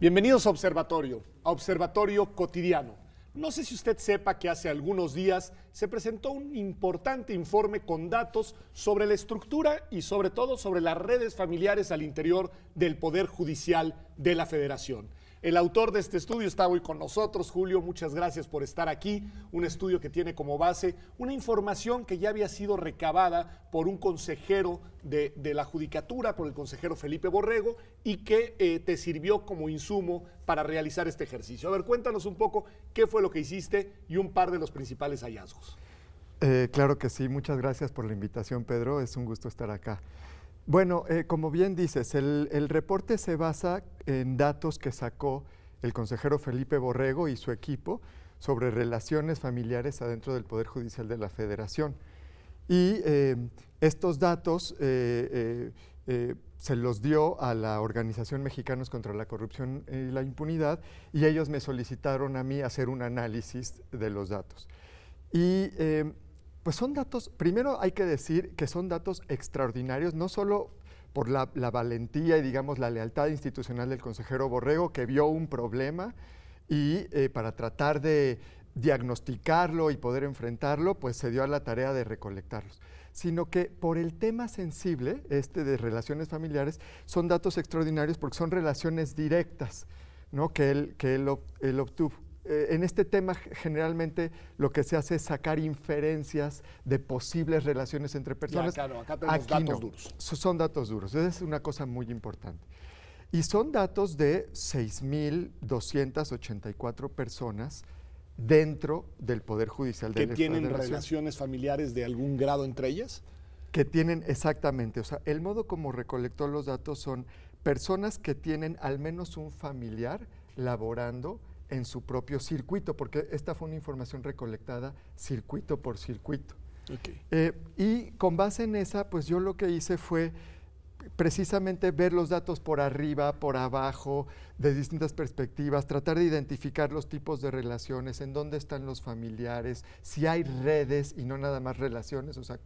Bienvenidos a Observatorio, a Observatorio Cotidiano. No sé si usted sepa que hace algunos días se presentó un importante informe con datos sobre la estructura y sobre todo sobre las redes familiares al interior del Poder Judicial de la Federación. El autor de este estudio está hoy con nosotros, Julio, muchas gracias por estar aquí. Un estudio que tiene como base una información que ya había sido recabada por un consejero de, la Judicatura, por el consejero Felipe Borrego, y que eh, te sirvió como insumo para realizar este ejercicio. A ver, cuéntanos un poco qué fue lo que hiciste y un par de los principales hallazgos. Eh, claro que sí, muchas gracias por la invitación, Pedro. Es un gusto estar acá. Bueno, eh, como bien dices, el, reporte se basa en datos que sacó el consejero Felipe Borrego y su equipo sobre relaciones familiares adentro del Poder Judicial de la Federación. Y eh, estos datos eh, se los dio a la Organización Mexicanos contra la Corrupción y la Impunidad y ellos me solicitaron a mí hacer un análisis de los datos. Y pues son datos, primero hay que decir que son datos extraordinarios, no solo por la, valentía y digamos la lealtad institucional del consejero Borrego que vio un problema y eh, para tratar de diagnosticarlo y poder enfrentarlo, pues se dio a la tarea de recolectarlos, sino que por el tema sensible, este de relaciones familiares, son datos extraordinarios porque son relaciones directas ¿no? que, que él obtuvo. Eh, en este tema generalmente lo que se hace es sacar inferencias de posibles relaciones entre personas. claro, acá tenemos datos duros. Son datos duros, es una cosa muy importante. Y son datos de 6.284 personas dentro del Poder Judicial de la ¿Que tienen relaciones familiares de algún grado entre ellas? Que tienen, exactamente. O sea, el modo como recolectó los datos son personas que tienen al menos un familiar laborando en su propio circuito, porque esta fue una información recolectada circuito por circuito. Eh, y con base en esa, pues yo lo que hice fue precisamente ver los datos por arriba, por abajo, de distintas perspectivas, tratar de identificar los tipos de relaciones, en dónde están los familiares, si hay redes y no nada más relaciones. O sea,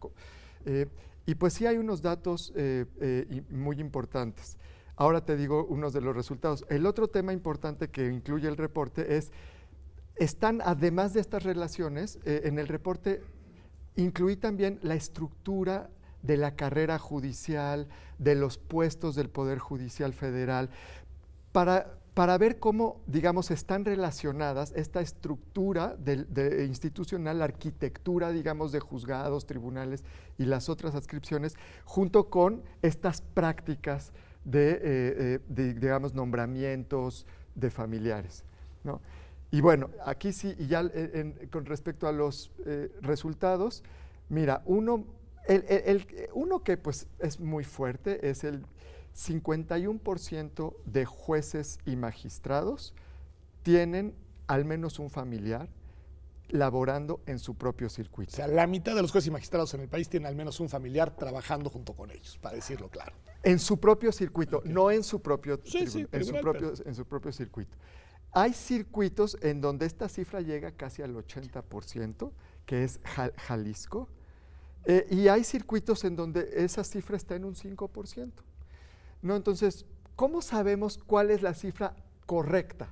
eh, y pues sí hay unos datos eh, muy importantes. Ahora te digo unos de los resultados. El otro tema importante que incluye el reporte es, están, además de estas relaciones, eh, en el reporte incluí también la estructura de la carrera judicial, de los puestos del Poder Judicial Federal, para, ver cómo, digamos, están relacionadas esta estructura institucional, la arquitectura, digamos, de juzgados, tribunales y las otras adscripciones, junto con estas prácticas eh, eh, de, digamos, nombramientos de familiares. ¿no? Y bueno, aquí sí, y ya eh, con respecto a los resultados, mira, uno, uno que pues, es muy fuerte es el 51% de jueces y magistrados tienen al menos un familiar laborando en su propio circuito. O sea, la mitad de los jueces y magistrados en el país tienen al menos un familiar trabajando junto con ellos, para decirlo claro. En su propio circuito, no en su propio, sí, sí, en, su propio en su propio circuito. Hay circuitos en donde esta cifra llega casi al 80%, que es Jalisco, eh, y hay circuitos en donde esa cifra está en un 5%. ¿no? Entonces, ¿cómo sabemos cuál es la cifra correcta?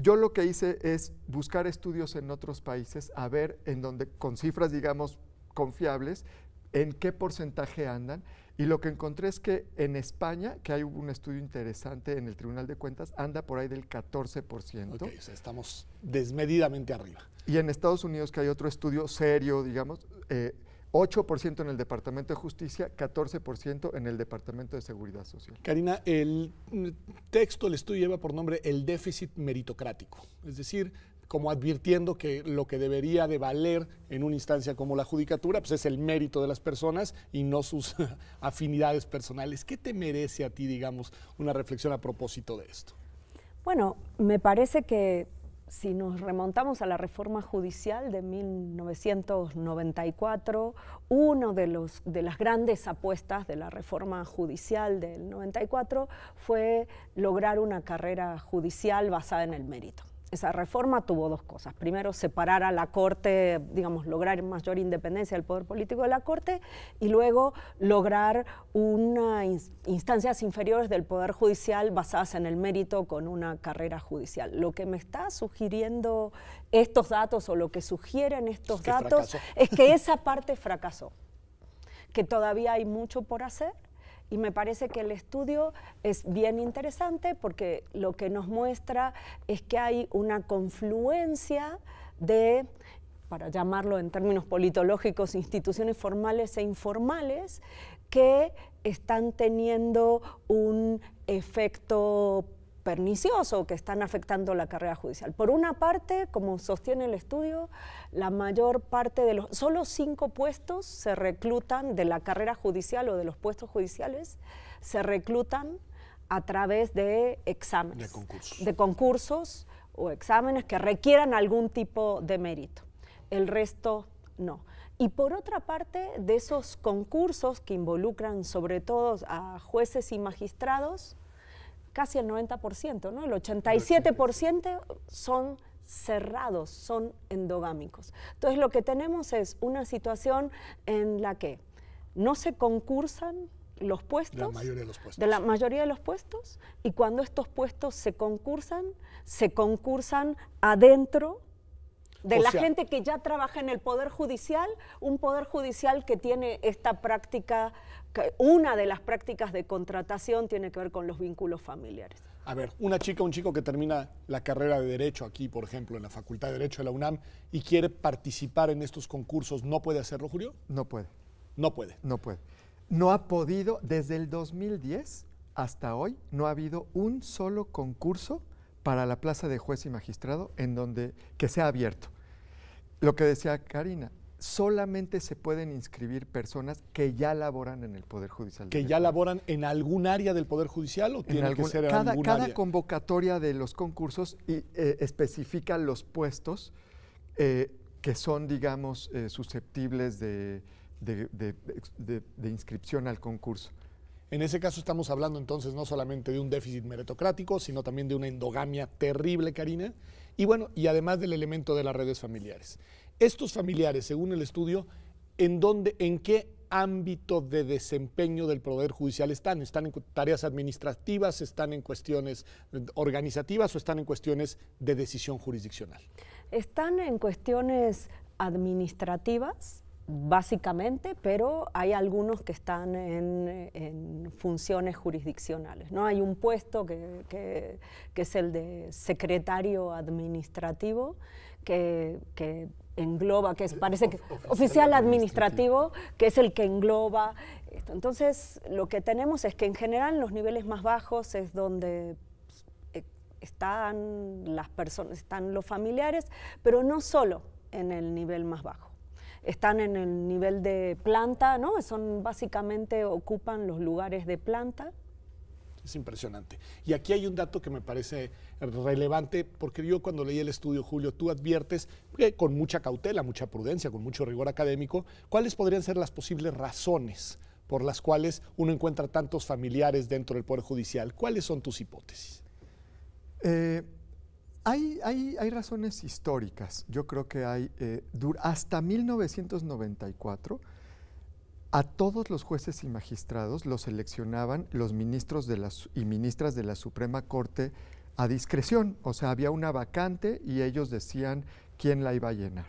Yo lo que hice es buscar estudios en otros países, a ver en donde, con cifras, digamos, confiables, en qué porcentaje andan. Y lo que encontré es que en España, que hay un estudio interesante en el Tribunal de Cuentas, anda por ahí del 14%. o sea, estamos desmedidamente arriba. Y en Estados Unidos, que hay otro estudio serio, digamos, eh, 8% en el Departamento de Justicia, 14% en el Departamento de Seguridad Social. Karina, el texto, del estudio lleva por nombre el déficit meritocrático, es decir, como advirtiendo que lo que debería de valer en una instancia como la judicatura pues es el mérito de las personas y no sus afinidades personales. ¿Qué te merece a ti, digamos, una reflexión a propósito de esto? Bueno, me parece que si nos remontamos a la reforma judicial de 1994, una de, de las grandes apuestas de la reforma judicial del 94 fue lograr una carrera judicial basada en el mérito esa reforma tuvo dos cosas. Primero, separar a la Corte, digamos, lograr mayor independencia del poder político de la Corte y luego lograr una instancias inferiores del Poder Judicial basadas en el mérito con una carrera judicial. Lo que me está sugiriendo estos datos o lo que sugieren estos datos es que esa parte fracasó, que todavía hay mucho por hacer y me parece que el estudio es bien interesante porque lo que nos muestra es que hay una confluencia de para llamarlo en términos politológicos, instituciones formales e informales, que están teniendo un efecto pernicioso que están afectando la carrera judicial. Por una parte, como sostiene el estudio, la mayor parte de los, solo cinco puestos se reclutan de la carrera judicial o de los puestos judiciales, se reclutan a través de exámenes, de concursos, de concursos o exámenes que requieran algún tipo de mérito. El resto no. Y por otra parte, de esos concursos que involucran sobre todo a jueces y magistrados, casi el 90%, ¿no? El 87% son cerrados, son endogámicos. Entonces lo que tenemos es una situación en la que no se concursan los puestos, la mayoría de, los puestos. de la mayoría de los puestos, y cuando estos puestos se concursan, se concursan adentro de la gente que ya trabaja en el Poder Judicial, un Poder Judicial que tiene esta práctica una de las prácticas de contratación tiene que ver con los vínculos familiares. A ver, una chica, un chico que termina la carrera de Derecho aquí, por ejemplo, en la Facultad de Derecho de la UNAM, y quiere participar en estos concursos, ¿no puede hacerlo, Julio? No puede. No puede. No puede. No ha podido, desde el 2010 hasta hoy, no ha habido un solo concurso para la plaza de juez y magistrado en donde, que sea abierto. Lo que decía Karina, solamente se pueden inscribir personas que ya laboran en el Poder Judicial. ¿Que ya laboran en algún área del Poder Judicial o tiene que ser cada, cada convocatoria de los concursos eh, especifica los puestos eh, que son, digamos, eh, susceptibles de, de inscripción al concurso. En ese caso estamos hablando entonces no solamente de un déficit meritocrático, sino también de una endogamia terrible, Karina, y bueno, y además del elemento de las redes familiares. Estos familiares, según el estudio, ¿en dónde, en qué ámbito de desempeño del Poder Judicial están? ¿Están en tareas administrativas, están en cuestiones mm, organizativas o están en cuestiones de decisión jurisdiccional? Están en cuestiones administrativas, básicamente, pero hay algunos que están en, funciones jurisdiccionales. ¿no? Hay un puesto que, es el de secretario administrativo que engloba, que eh, parece que oficial, administrativo, que es el que engloba Entonces, lo que tenemos es que en general los niveles más bajos es donde eh, están las personas, están los familiares, pero no solo en el nivel más bajo. Están en el nivel de planta, ¿no? Son básicamente ocupan los lugares de planta es impresionante. Y aquí hay un dato que me parece relevante, porque yo cuando leí el estudio, Julio, tú adviertes que con mucha cautela, mucha prudencia, con mucho rigor académico, cuáles podrían ser las posibles razones por las cuales uno encuentra tantos familiares dentro del Poder Judicial. ¿Cuáles son tus hipótesis? Eh, hay, razones históricas. Yo creo que hay, eh, hasta 1994, a todos los jueces y magistrados los seleccionaban los ministros de y ministras de la Suprema Corte a discreción, o sea, había una vacante y ellos decían quién la iba a llenar.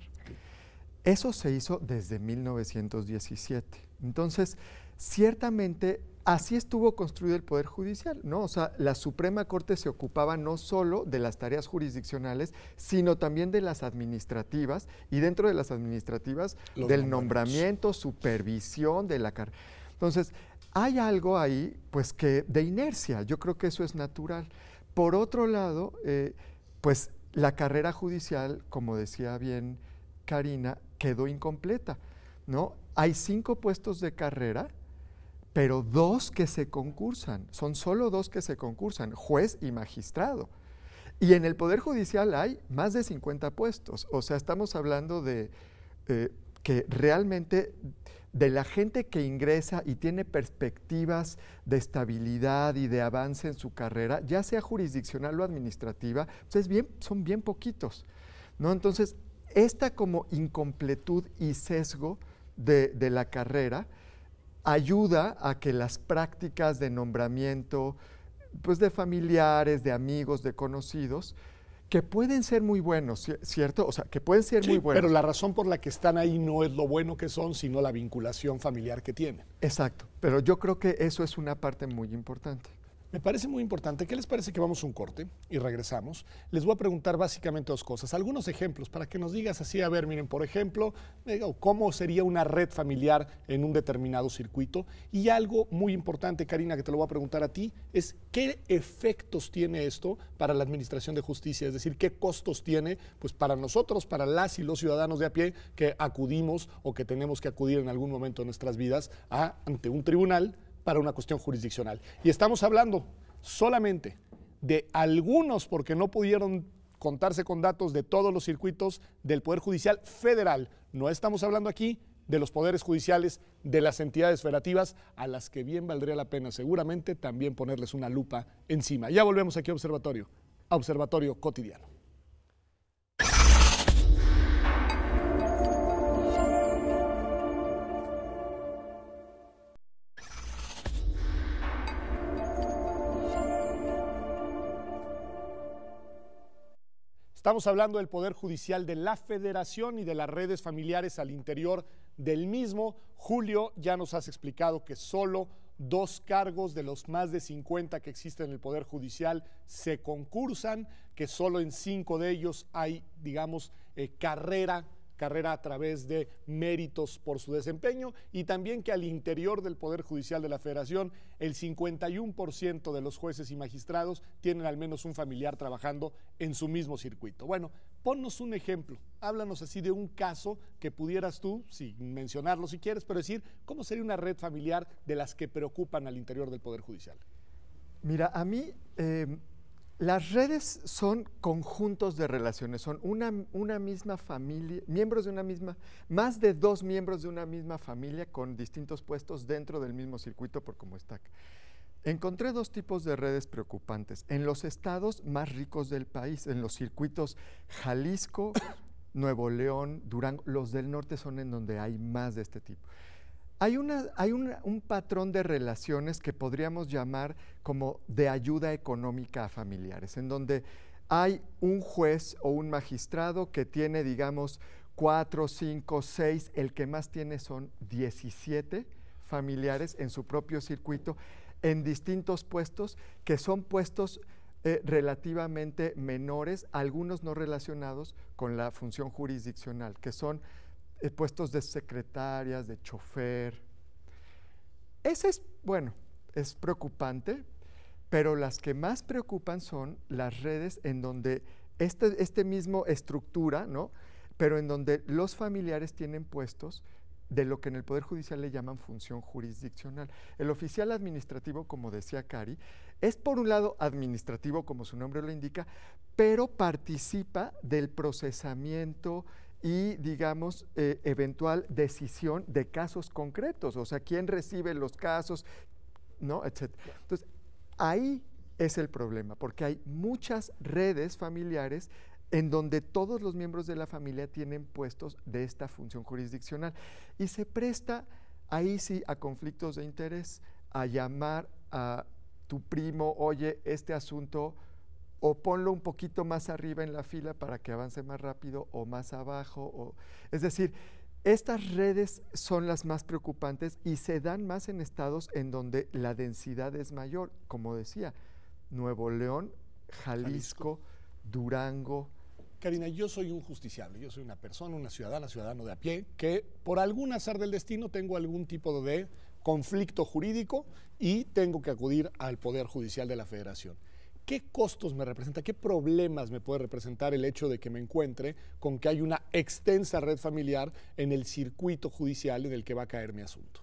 Eso se hizo desde 1917. Entonces, ciertamente Así estuvo construido el Poder Judicial, ¿no? O sea, la Suprema Corte se ocupaba no solo de las tareas jurisdiccionales, sino también de las administrativas y dentro de las administrativas del nombramiento, supervisión de la carrera. Entonces, hay algo ahí, pues que de inercia, yo creo que eso es natural. Por otro lado, eh, pues la carrera judicial, como decía bien Karina, quedó incompleta, ¿no? Hay cinco puestos de carrera pero dos que se concursan, son solo dos que se concursan, juez y magistrado. Y en el Poder Judicial hay más de 50 puestos, o sea, estamos hablando de eh, que realmente de la gente que ingresa y tiene perspectivas de estabilidad y de avance en su carrera, ya sea jurisdiccional o administrativa, pues son bien poquitos. Entonces, esta como incompletud y sesgo de la carrera, ayuda a que las prácticas de nombramiento pues de familiares, de amigos, de conocidos, que pueden ser muy buenos, ¿cierto? O sea, que pueden ser muy buenos. Pero la razón por la que están ahí no es lo bueno que son, sino la vinculación familiar que tienen. Exacto, pero yo creo que eso es una parte muy importante. Me parece muy importante. ¿Qué les parece que vamos a un corte y regresamos? Les voy a preguntar básicamente dos cosas, algunos ejemplos para que nos digas así, a ver, miren, por ejemplo, eh, cómo sería una red familiar en un determinado circuito. Y algo muy importante, Karina, que te lo voy a preguntar a ti, es qué efectos tiene esto para la Administración de Justicia, es decir, qué costos tiene pues, para nosotros, para las y los ciudadanos de a pie que acudimos o que tenemos que acudir en algún momento de nuestras vidas a, ante un tribunal para una cuestión jurisdiccional. Y estamos hablando solamente de algunos, porque no pudieron contarse con datos de todos los circuitos del Poder Judicial Federal. No estamos hablando aquí de los poderes judiciales de las entidades federativas, a las que bien valdría la pena seguramente también ponerles una lupa encima. Ya volvemos aquí a Observatorio, a Observatorio Cotidiano. Estamos hablando del Poder Judicial de la Federación y de las redes familiares al interior del mismo. Julio ya nos has explicado que solo dos cargos de los más de 50 que existen en el Poder Judicial se concursan, que solo en cinco de ellos hay, digamos, eh, carrera carrera a través de méritos por su desempeño y también que al interior del Poder Judicial de la Federación el 51% de los jueces y magistrados tienen al menos un familiar trabajando en su mismo circuito. Bueno, ponnos un ejemplo, háblanos así de un caso que pudieras tú, sin mencionarlo si quieres, pero decir cómo sería una red familiar de las que preocupan al interior del Poder Judicial. Mira, a mí... Eh, las redes son conjuntos de relaciones, son una, misma familia, miembros de una misma, más de dos miembros de una misma familia con distintos puestos dentro del mismo circuito por como está. Encontré dos tipos de redes preocupantes en los estados más ricos del país, en los circuitos Jalisco, Nuevo León, Durango, los del norte son en donde hay más de este tipo. Hay, una, un, patrón de relaciones que podríamos llamar como de ayuda económica a familiares, en donde hay un juez o un magistrado que tiene, digamos, cuatro, cinco, seis, el que más tiene son 17 familiares en su propio circuito, en distintos puestos, que son puestos eh, relativamente menores, algunos no relacionados con la función jurisdiccional, que son eh, puestos de secretarias, de chofer. Ese es, bueno, es preocupante, pero las que más preocupan son las redes en donde este, este mismo estructura, ¿no? Pero en donde los familiares tienen puestos de lo que en el Poder Judicial le llaman función jurisdiccional. El oficial administrativo, como decía Cari, es por un lado administrativo, como su nombre lo indica, pero participa del procesamiento y, digamos, eh, eventual decisión de casos concretos, o sea, quién recibe los casos, ¿no? Etcétera. Entonces, ahí es el problema, porque hay muchas redes familiares en donde todos los miembros de la familia tienen puestos de esta función jurisdiccional y se presta ahí sí a conflictos de interés, a llamar a tu primo, oye, este asunto o ponlo un poquito más arriba en la fila para que avance más rápido o más abajo. es decir, estas redes son las más preocupantes y se dan más en estados en donde la densidad es mayor, como decía, Nuevo León, Jalisco, Jalisco. Durango. Karina, yo soy un justiciable, yo soy una persona, una ciudadana, ciudadano de a pie, que por algún azar del destino tengo algún tipo de conflicto jurídico y tengo que acudir al Poder Judicial de la Federación ¿Qué costos me representa? ¿Qué problemas me puede representar el hecho de que me encuentre con que hay una extensa red familiar en el circuito judicial en el que va a caer mi asunto?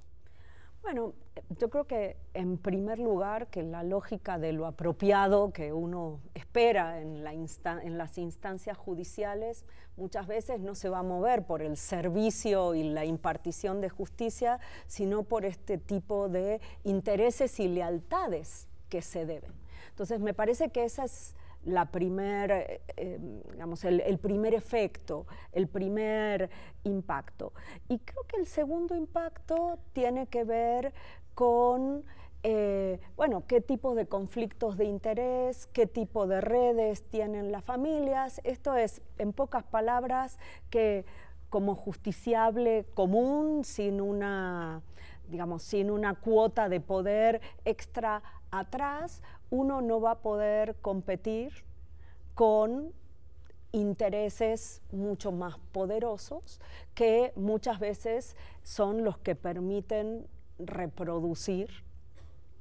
Bueno, yo creo que en primer lugar que la lógica de lo apropiado que uno espera en, las instancias judiciales muchas veces no se va a mover por el servicio y la impartición de justicia, sino por este tipo de intereses y lealtades que se deben. Entonces, me parece que esa es la eh, em, el, primer efecto, el primer impacto. Y creo que el segundo impacto tiene que ver con, eh, qué tipo de conflictos de interés, qué tipo de redes tienen las familias. Esto es, en pocas palabras, que como justiciable común, sin digamos, sin una cuota de poder extra atrás uno no va a poder competir con intereses mucho más poderosos que muchas veces son los que permiten reproducir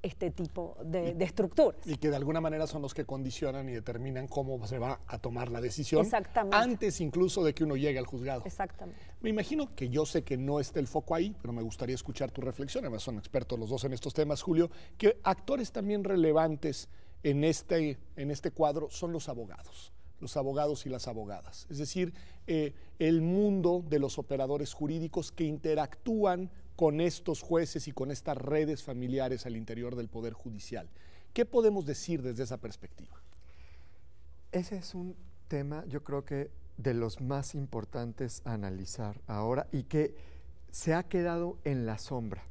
este tipo de, estructuras. Y que de alguna manera son los que condicionan y determinan cómo se va a tomar la decisión. Exactamente. Antes incluso de que uno llegue al juzgado. Exactamente. Me imagino que yo sé que no está el foco ahí, pero me gustaría escuchar tu reflexión. Además, son expertos los dos en estos temas, Julio. Que actores también relevantes en este, en este cuadro son los abogados los abogados y las abogadas, es decir, eh, el mundo de los operadores jurídicos que interactúan con estos jueces y con estas redes familiares al interior del Poder Judicial. ¿Qué podemos decir desde esa perspectiva? Ese es un tema, yo creo que de los más importantes a analizar ahora y que se ha quedado en la sombra.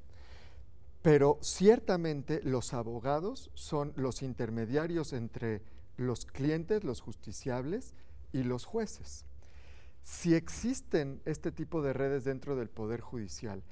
Pero ciertamente los abogados son los intermediarios entre los clientes, los justiciables y los jueces. Si existen este tipo de redes dentro del Poder Judicial,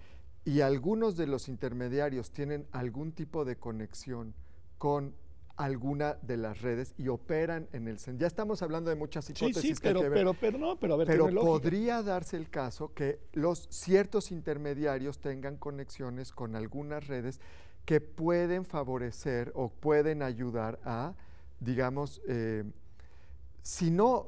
y algunos de los intermediarios tienen algún tipo de conexión con alguna de las redes y operan en el ya estamos hablando de muchas hipótesis pero, pero, no, pero podría darse el caso que los ciertos intermediarios tengan conexiones con algunas redes que pueden favorecer o pueden ayudar a digamos eh, si no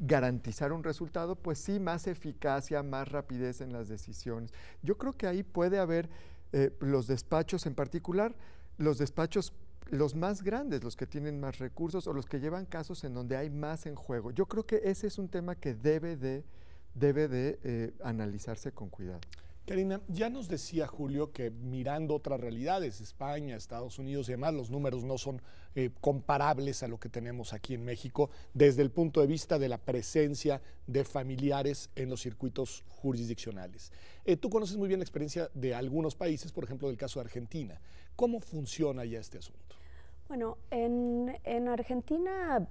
garantizar un resultado, pues sí, más eficacia, más rapidez en las decisiones. Yo creo que ahí puede haber eh, los despachos en particular, los despachos los más grandes, los que tienen más recursos o los que llevan casos en donde hay más en juego. Yo creo que ese es un tema que debe de, debe de eh, analizarse con cuidado. Karina, ya nos decía Julio que mirando otras realidades, España, Estados Unidos y demás, los números no son eh, comparables a lo que tenemos aquí en México desde el punto de vista de la presencia de familiares en los circuitos jurisdiccionales. Eh, tú conoces muy bien la experiencia de algunos países, por ejemplo, del caso de Argentina. ¿Cómo funciona ya este asunto? Bueno, en, en Argentina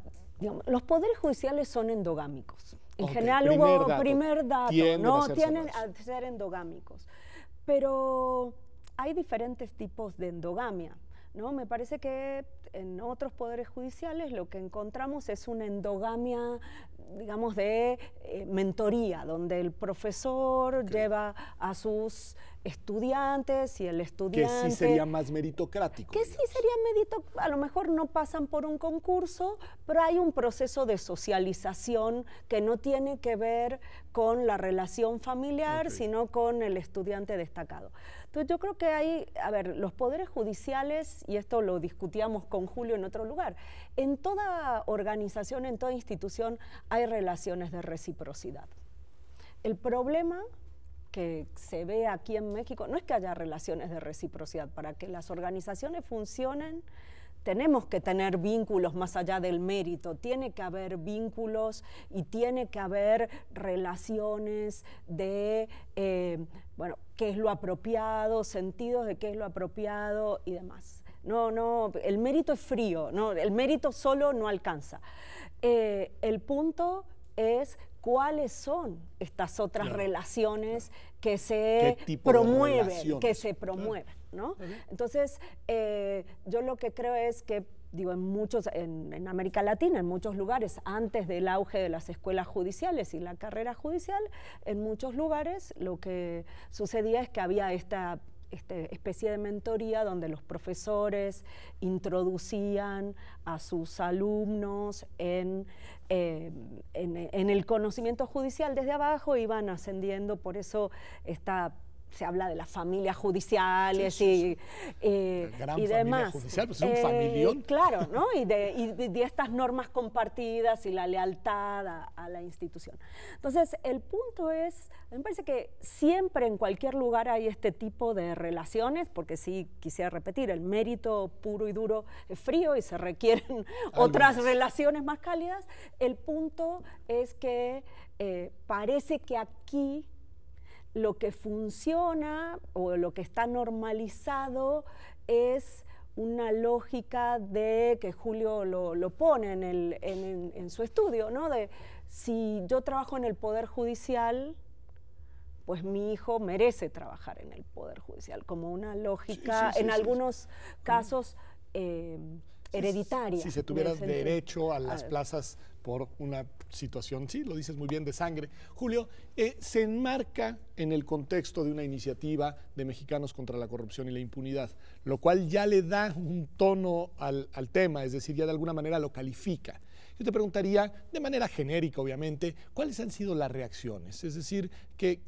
los poderes judiciales son endogámicos. En general hubo primer dato, ¿no? tienen a ser endogámicos. Pero hay diferentes tipos de endogamia. ¿no? Me parece que en otros poderes judiciales lo que encontramos es una endogamia, digamos, de eh, mentoría, donde el profesor lleva a sus estudiantes, y el estudiante... Que sí sería más meritocrático. Que sí sería meritocrático. A lo mejor no pasan por un concurso, pero hay un proceso de socialización que no tiene que ver con la relación familiar, sino con el estudiante destacado. Entonces yo creo que hay, a ver, los poderes judiciales, y esto lo discutíamos con Julio en otro lugar, en toda organización, en toda institución hay relaciones de reciprocidad. El problema que se ve aquí en México, no es que haya relaciones de reciprocidad, para que las organizaciones funcionen tenemos que tener vínculos más allá del mérito, tiene que haber vínculos y tiene que haber relaciones de, eh, bueno, qué es lo apropiado, sentidos de qué es lo apropiado y demás. No, no, el mérito es frío, no, el mérito solo no alcanza. Eh, el punto es cuáles son estas otras relaciones que se promueven, que se promueven, Entonces, eh, yo lo que creo es que digo, en muchos, en, América Latina, en muchos lugares, antes del auge de las escuelas judiciales y la carrera judicial, en muchos lugares lo que sucedía es que había esta este, especie de mentoría donde los profesores introducían a sus alumnos eh, en, en el conocimiento judicial desde abajo, iban ascendiendo, por eso esta se habla de las familias judiciales y, demás. Claro, ¿no? Y de, estas normas compartidas y la lealtad a, la institución. Entonces, el punto es, me parece que siempre en cualquier lugar hay este tipo de relaciones, porque sí quisiera repetir, el mérito puro y duro es frío y se requieren otras relaciones más cálidas. El punto es que eh, parece que aquí lo que funciona o lo que está normalizado es una lógica de que Julio lo, pone en, su estudio, ¿no? De si yo trabajo en el Poder Judicial, pues mi hijo merece trabajar en el Poder Judicial, como una lógica, en algunos casos, hereditaria. Si se tuviera derecho a las ah. plazas por una situación, sí, lo dices muy bien, de sangre. Julio, eh, se enmarca en el contexto de una iniciativa de mexicanos contra la corrupción y la impunidad, lo cual ya le da un tono al, al tema, es decir, ya de alguna manera lo califica. Yo te preguntaría, de manera genérica obviamente, ¿cuáles han sido las reacciones? Es decir, ¿qué,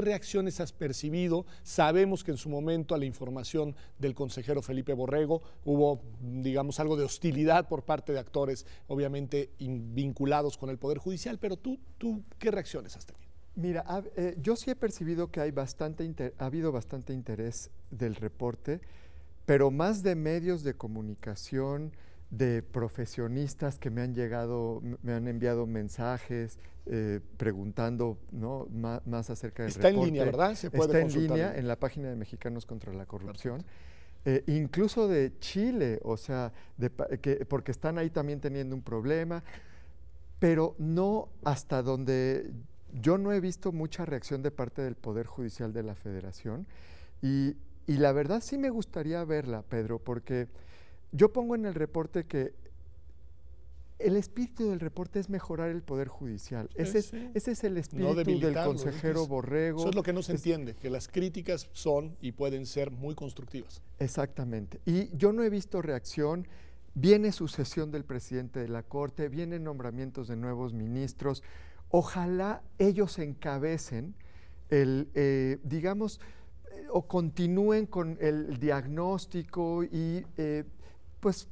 reacciones has percibido? Sabemos que en su momento a la información del consejero Felipe Borrego hubo, digamos, algo de hostilidad por parte de actores, obviamente, vinculados con el Poder Judicial, pero tú, tú ¿qué reacciones has tenido? Mira, eh, yo sí he percibido que hay bastante ha habido bastante interés del reporte, pero más de medios de comunicación, de profesionistas que me han llegado, me han enviado mensajes eh, preguntando ¿no? más, más, acerca del Está en línea, ¿verdad? Se puede Está en línea en la página de Mexicanos contra la Corrupción. Eh, incluso de Chile, o sea, que, porque están ahí también teniendo un problema, pero no hasta donde yo no he visto mucha reacción de parte del Poder Judicial de la Federación y, y la verdad sí me gustaría verla, Pedro, porque yo pongo en el reporte que el espíritu del reporte es mejorar el poder judicial. ese, es, el espíritu del consejero Borrego. Eso es lo que no se entiende, que las críticas son y pueden ser muy constructivas. Exactamente. Y yo no he visto reacción. Viene sucesión del presidente de la Corte, vienen nombramientos de nuevos ministros. Ojalá ellos encabecen el, eh, digamos, eh, o continúen con el diagnóstico y eh, pues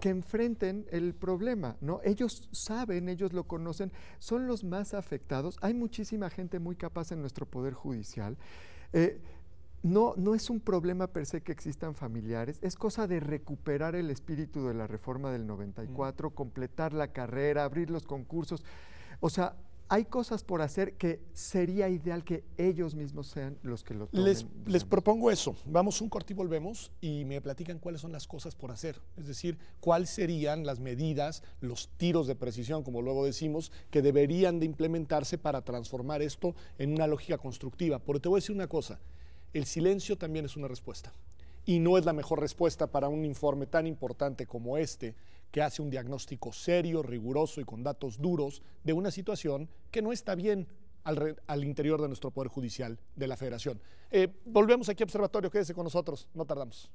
que enfrenten el problema, ¿no? Ellos saben, ellos lo conocen, son los más afectados. Hay muchísima gente muy capaz en nuestro Poder Judicial. Eh, no, no, es un problema per se que existan familiares, es cosa de recuperar el espíritu de la reforma del 94, mm. completar la carrera, abrir los concursos. O sea, hay cosas por hacer que sería ideal que ellos mismos sean los que lo tomen. Les, propongo eso. Vamos un corte y volvemos y me platican cuáles son las cosas por hacer. Es decir, cuáles serían las medidas, los tiros de precisión, como luego decimos, que deberían de implementarse para transformar esto en una lógica constructiva. pero te voy a decir una cosa, el silencio también es una respuesta. Y no es la mejor respuesta para un informe tan importante como este que hace un diagnóstico serio, riguroso y con datos duros de una situación que no está bien al, interior de nuestro Poder Judicial de la Federación. Eh, volvemos aquí a Observatorio, quédese con nosotros, no tardamos.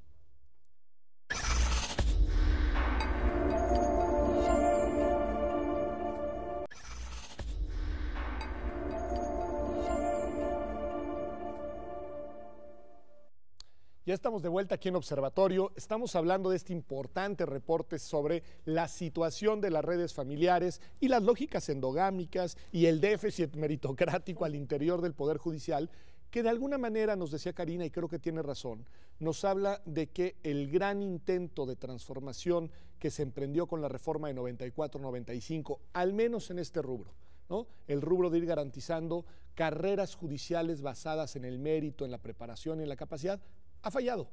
Ya estamos de vuelta aquí en Observatorio. Estamos hablando de este importante reporte sobre la situación de las redes familiares y las lógicas endogámicas y el déficit meritocrático al interior del Poder Judicial, que de alguna manera, nos decía Karina, y creo que tiene razón, nos habla de que el gran intento de transformación que se emprendió con la reforma de 94-95, al menos en este rubro, ¿No? El rubro de ir garantizando carreras judiciales basadas en el mérito, en la preparación y en la capacidad, ha fallado,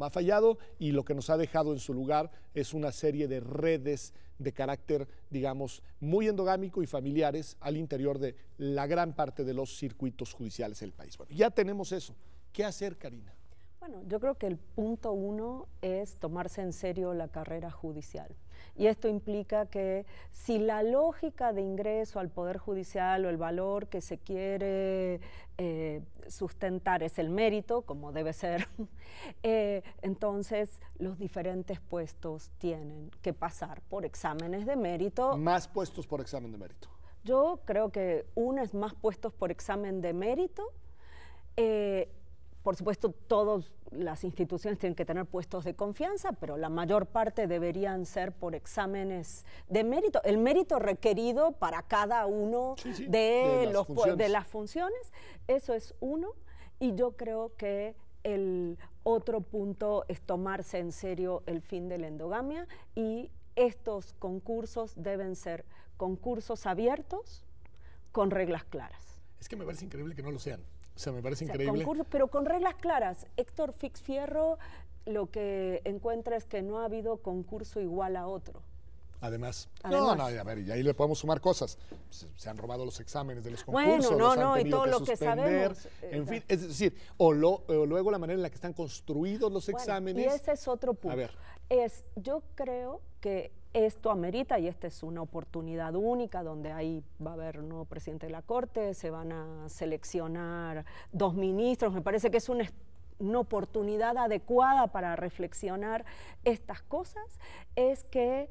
ha fallado y lo que nos ha dejado en su lugar es una serie de redes de carácter, digamos, muy endogámico y familiares al interior de la gran parte de los circuitos judiciales del país. Bueno, ya tenemos eso. ¿Qué hacer, Karina? Bueno, yo creo que el punto uno es tomarse en serio la carrera judicial. Y esto implica que si la lógica de ingreso al Poder Judicial o el valor que se quiere eh, sustentar es el mérito, como debe ser, eh, entonces los diferentes puestos tienen que pasar por exámenes de mérito. Más puestos por examen de mérito. Yo creo que uno es más puestos por examen de mérito. Eh, por supuesto, todas las instituciones tienen que tener puestos de confianza, pero la mayor parte deberían ser por exámenes de mérito, el mérito requerido para cada uno de, de las funciones. Eso es uno. Y yo creo que el otro punto es tomarse en serio el fin de la endogamia y estos concursos deben ser concursos abiertos con reglas claras. Es que me parece increíble que no lo sean. O sea, me parece increíble. pero con reglas claras. Héctor Fix Fierro lo que encuentra es que no ha habido concurso igual a otro. Además. No, No, no, a ver, y ahí le podemos sumar cosas. Se, han robado los exámenes de los concursos. Bueno, no, no, y todo lo que sabemos. Eh, en fin, es decir, o, luego la manera en la que están construidos los exámenes. Y ese es otro punto. A ver. Es, yo creo que esto amerita y esta es una oportunidad única donde ahí va a haber un nuevo presidente de la Corte, se van a seleccionar dos ministros, me parece que es una oportunidad adecuada para reflexionar estas cosas es que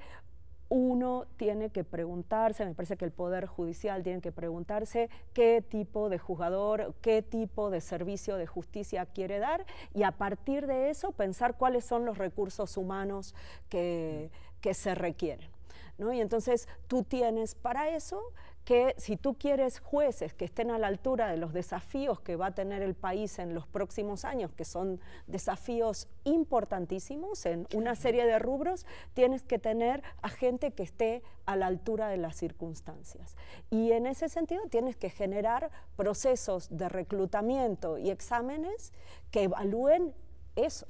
uno tiene que preguntarse, me parece que el Poder Judicial tiene que preguntarse qué tipo de jugador, qué tipo de servicio de justicia quiere dar y a partir de eso pensar cuáles son los recursos humanos que, que se requieren. ¿no? Y entonces tú tienes para eso que si tú quieres jueces que estén a la altura de los desafíos que va a tener el país en los próximos años, que son desafíos importantísimos en una serie de rubros, tienes que tener a gente que esté a la altura de las circunstancias. Y en ese sentido tienes que generar procesos de reclutamiento y exámenes que evalúen eso.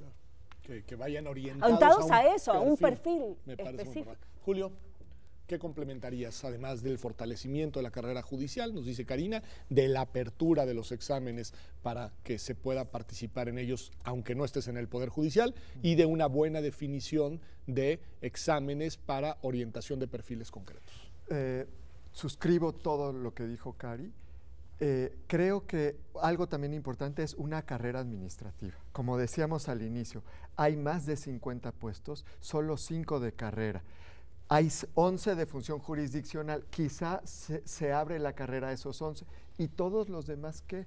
Que, vayan orientados a, eso, a un perfil específico. Julio. ¿Qué complementarías, además del fortalecimiento de la carrera judicial, nos dice Karina, de la apertura de los exámenes para que se pueda participar en ellos, aunque no estés en el Poder Judicial, y de una buena definición de exámenes para orientación de perfiles concretos? Eh, suscribo todo lo que dijo Cari. Eh, creo que algo también importante es una carrera administrativa. Como decíamos al inicio, hay más de 50 puestos, solo 5 de carrera. Hay 11 de función jurisdiccional, quizá se, se abre la carrera a esos 11 y todos los demás que...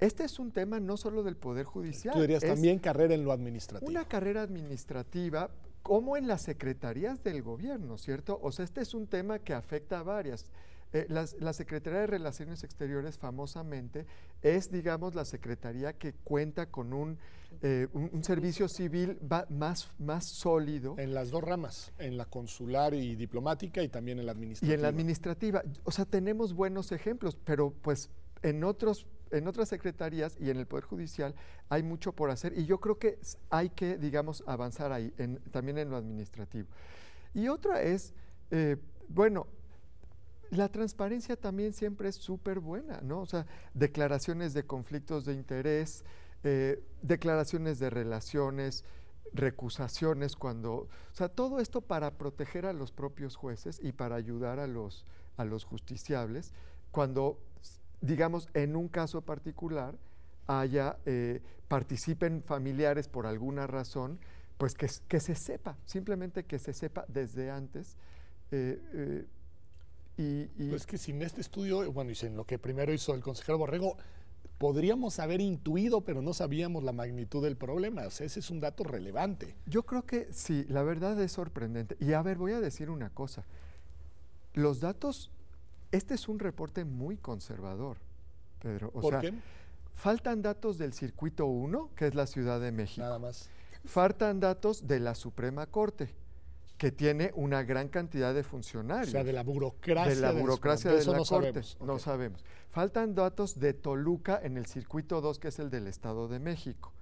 Este es un tema no solo del Poder Judicial. Tú dirías también carrera en lo administrativo. Una carrera administrativa como en las secretarías del gobierno, ¿cierto? O sea, este es un tema que afecta a varias. Eh, la Secretaría de Relaciones Exteriores famosamente es, digamos, la Secretaría que cuenta con un, eh, un, servicio civil más, más sólido. En las dos ramas, en la consular y diplomática y también en la administrativa. Y en la administrativa. O sea, tenemos buenos ejemplos, pero pues en otros en otras secretarías y en el Poder Judicial hay mucho por hacer y yo creo que hay que, digamos, avanzar ahí, en, también en lo administrativo. Y otra es, eh, bueno, la transparencia también siempre es súper buena, ¿no? O sea, declaraciones de conflictos de interés, eh, declaraciones de relaciones, recusaciones cuando... O sea, todo esto para proteger a los propios jueces y para ayudar a los, a los justiciables cuando, digamos, en un caso particular haya, eh, participen familiares por alguna razón, pues que, se sepa, simplemente que se sepa desde antes. Eh, y, pues que sin este estudio, bueno, y sin lo que primero hizo el consejero Borrego, podríamos haber intuido, pero no sabíamos la magnitud del problema. O sea, ese es un dato relevante. Yo creo que sí, la verdad es sorprendente. Y a ver, voy a decir una cosa. Los datos, este es un reporte muy conservador, Pedro. ¿Por qué? Faltan datos del circuito 1, que es la Ciudad de México. Nada más. Faltan datos de la Suprema Corte que tiene una gran cantidad de funcionarios. O sea, de la burocracia. De la burocracia de, no Corte. Sabemos. No sabemos. Faltan datos de Toluca en el circuito 2, que es el del Estado de México.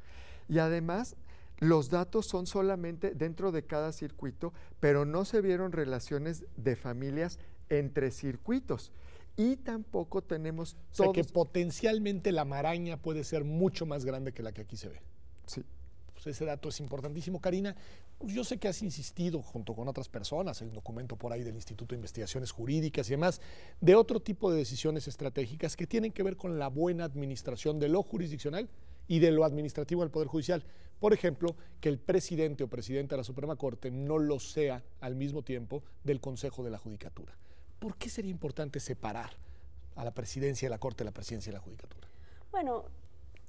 Y además, los datos son solamente dentro de cada circuito, pero no se vieron relaciones de familias entre circuitos. Y tampoco tenemos... Todos o sea, que potencialmente la maraña puede ser mucho más grande que la que aquí se ve. Sí. Ese dato es importantísimo. Karina, pues yo sé que has insistido junto con otras personas, el un documento por ahí del Instituto de Investigaciones Jurídicas y demás, de otro tipo de decisiones estratégicas que tienen que ver con la buena administración de lo jurisdiccional y de lo administrativo del Poder Judicial. Por ejemplo, que el presidente o presidenta de la Suprema Corte no lo sea al mismo tiempo del Consejo de la Judicatura. ¿Por qué sería importante separar a la presidencia de la Corte de la presidencia de la Judicatura? Bueno,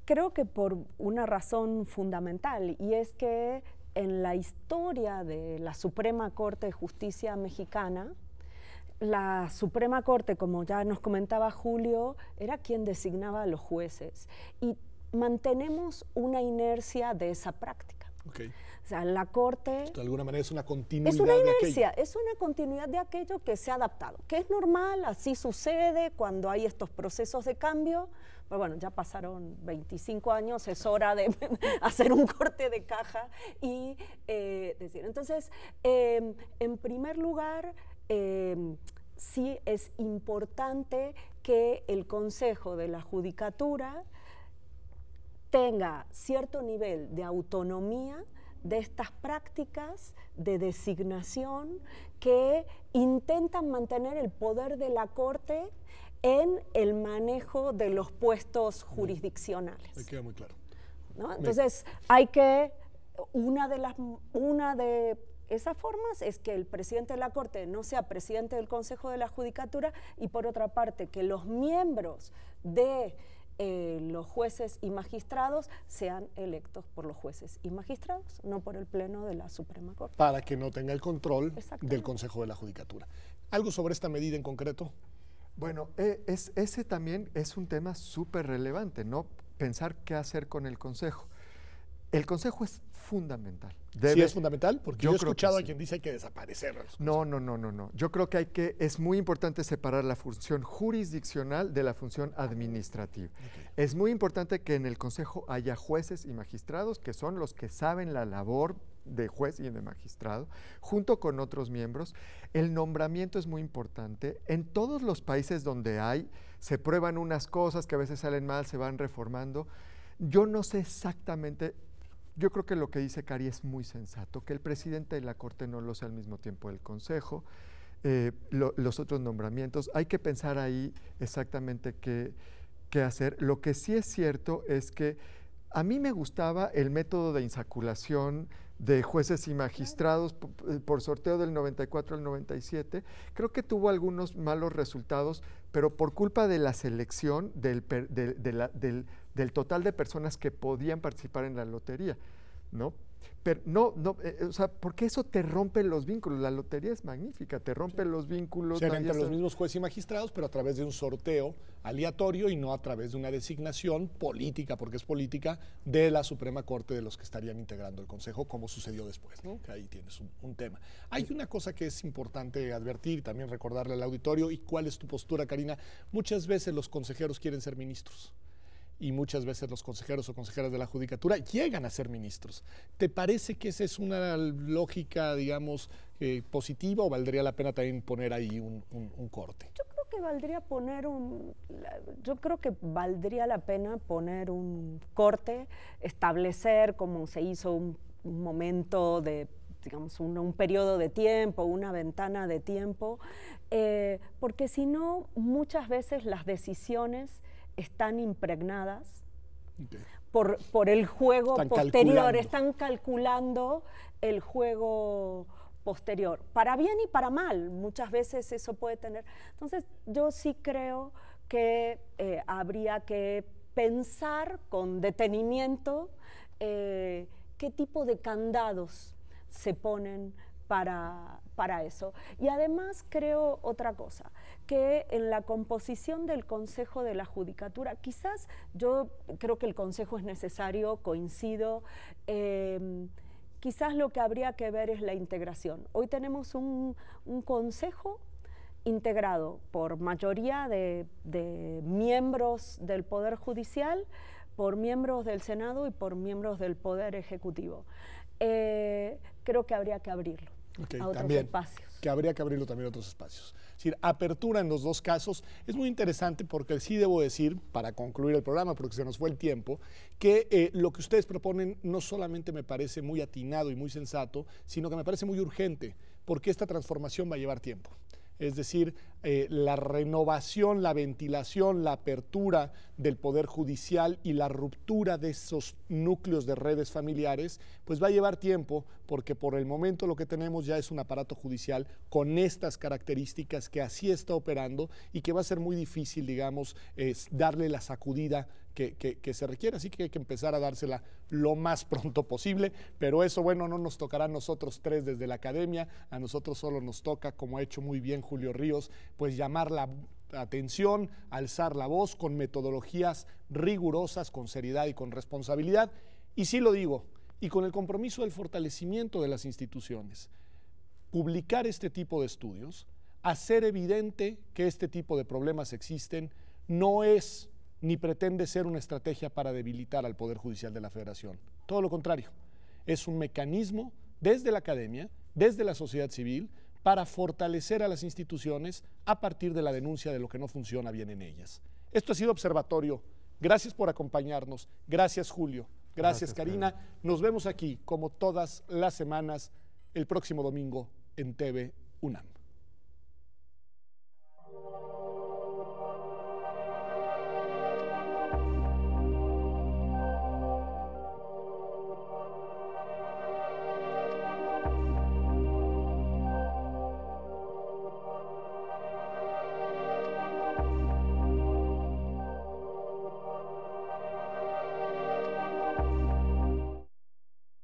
Creo que por una razón fundamental y es que en la historia de la Suprema Corte de Justicia mexicana, la Suprema Corte, como ya nos comentaba Julio, era quien designaba a los jueces y mantenemos una inercia de esa práctica. O sea, la Corte... Pues, de alguna manera es una continuidad. Es una inercia, es una continuidad de aquello que se ha adaptado, que es normal, así sucede cuando hay estos procesos de cambio bueno, ya pasaron 25 años, es hora de hacer un corte de caja y eh, decir, entonces, em, en primer lugar, em, sí es importante que el Consejo de la Judicatura tenga cierto nivel de autonomía de estas prácticas de designación que intentan mantener el poder de la Corte en el manejo de los puestos jurisdiccionales. Me queda muy claro. Entonces, hay que, una de las, una de esas formas es que el presidente de la Corte no sea presidente del Consejo de la Judicatura y por otra parte que los miembros de eh, los jueces y magistrados sean electos por los jueces y magistrados, no por el Pleno de la Suprema Corte. Para que no tenga el control del Consejo de la Judicatura. ¿Algo sobre esta medida en concreto? Bueno, e, es, ese también es un tema súper relevante, ¿no? Pensar qué hacer con el consejo. El consejo es fundamental. sí, es fundamental porque yo, he escuchado a quien dice hay que desaparecer. No, no, no, no, no. Yo creo que hay que es muy importante separar la función jurisdiccional de la función administrativa. Es muy importante que en el consejo haya jueces y magistrados que son los que saben la labor de juez y de magistrado, junto con otros miembros. El nombramiento es muy importante. En todos los países donde hay, se prueban unas cosas que a veces salen mal, se van reformando. Yo no sé exactamente, yo creo que lo que dice Cari es muy sensato, que el presidente de la Corte no lo sea al mismo tiempo del Consejo. Eh, los otros nombramientos. Hay que pensar ahí exactamente qué, qué hacer. Lo que sí es cierto es que a mí me gustaba el método de insaculación de jueces y magistrados eh, por sorteo del 94 al 97. Creo que tuvo algunos malos resultados, pero por culpa de la selección del, del, del, total de personas que podían participar en la lotería. ¿no? Pero no, no, eh, eh, o sea, porque eso te rompe los vínculos. La lotería es magnífica, te rompe los vínculos. Serán entre los mismos jueces y magistrados, pero a través de un sorteo aleatorio y no a través de una designación política, porque es política, de la Suprema Corte de los que estarían integrando el Consejo, como sucedió después, ¿no? ahí tienes un, tema. Hay una cosa que es importante advertir también recordarle al auditorio, y cuál es tu postura, Karina. Muchas veces los consejeros quieren ser ministros y muchas veces los consejeros o consejeras de la judicatura llegan a ser ministros. ¿Te parece que esa es una lógica, digamos, eh, positiva o valdría la pena también poner ahí un, corte? Yo creo que valdría poner un, yo creo que valdría la pena poner un corte, establecer como se hizo un, momento de digamos, un, periodo de tiempo, una ventana de tiempo, eh, porque si no, muchas veces las decisiones están impregnadas por, por, el juego posterior, están calculando el juego posterior, para bien y para mal, muchas veces eso puede tener. Entonces, yo sí creo que eh, habría que pensar con detenimiento eh, qué tipo de candados se ponen para, para eso. Y además creo otra cosa, que en la composición del Consejo de la Judicatura, quizás yo creo que el Consejo es necesario, coincido. Em, quizás lo que habría que ver es la integración. Hoy tenemos un, consejo integrado por mayoría de, miembros del Poder Judicial, por miembros del Senado y por miembros del Poder Ejecutivo. Eh, creo que habría que abrirlo también, Que habría que abrirlo también a otros espacios. Es decir, apertura en los dos casos es muy interesante porque sí debo decir, para concluir el programa, porque se nos fue el tiempo, que eh, lo que ustedes proponen no solamente me parece muy atinado y muy sensato, sino que me parece muy urgente, porque esta transformación va a llevar tiempo es decir, eh, la renovación, la ventilación, la apertura del Poder Judicial y la ruptura de esos núcleos de redes familiares, pues va a llevar tiempo, porque por el momento lo que tenemos ya es un aparato judicial con estas características que así está operando y que va a ser muy difícil, digamos, darle la sacudida que, se requiere, así que hay que empezar a dársela lo más pronto posible, pero eso, bueno, no nos tocará a nosotros tres desde la academia, a nosotros solo nos toca, como ha hecho muy bien Julio Ríos, pues llamar la atención, alzar la voz con metodologías rigurosas, con seriedad y con responsabilidad, y sí lo digo, y con el compromiso del fortalecimiento de las instituciones. Publicar este tipo de estudios, hacer evidente que este tipo de problemas existen, no es ni pretende ser una estrategia para debilitar al Poder Judicial de la Federación. Todo lo contrario, es un mecanismo desde la academia, desde la sociedad civil, para fortalecer a las instituciones a partir de la denuncia de lo que no funciona bien en ellas. Esto ha sido Observatorio. Gracias por acompañarnos. Gracias Julio. Gracias, Karina. Nos vemos aquí, como todas las semanas, el próximo domingo en TV UNAM.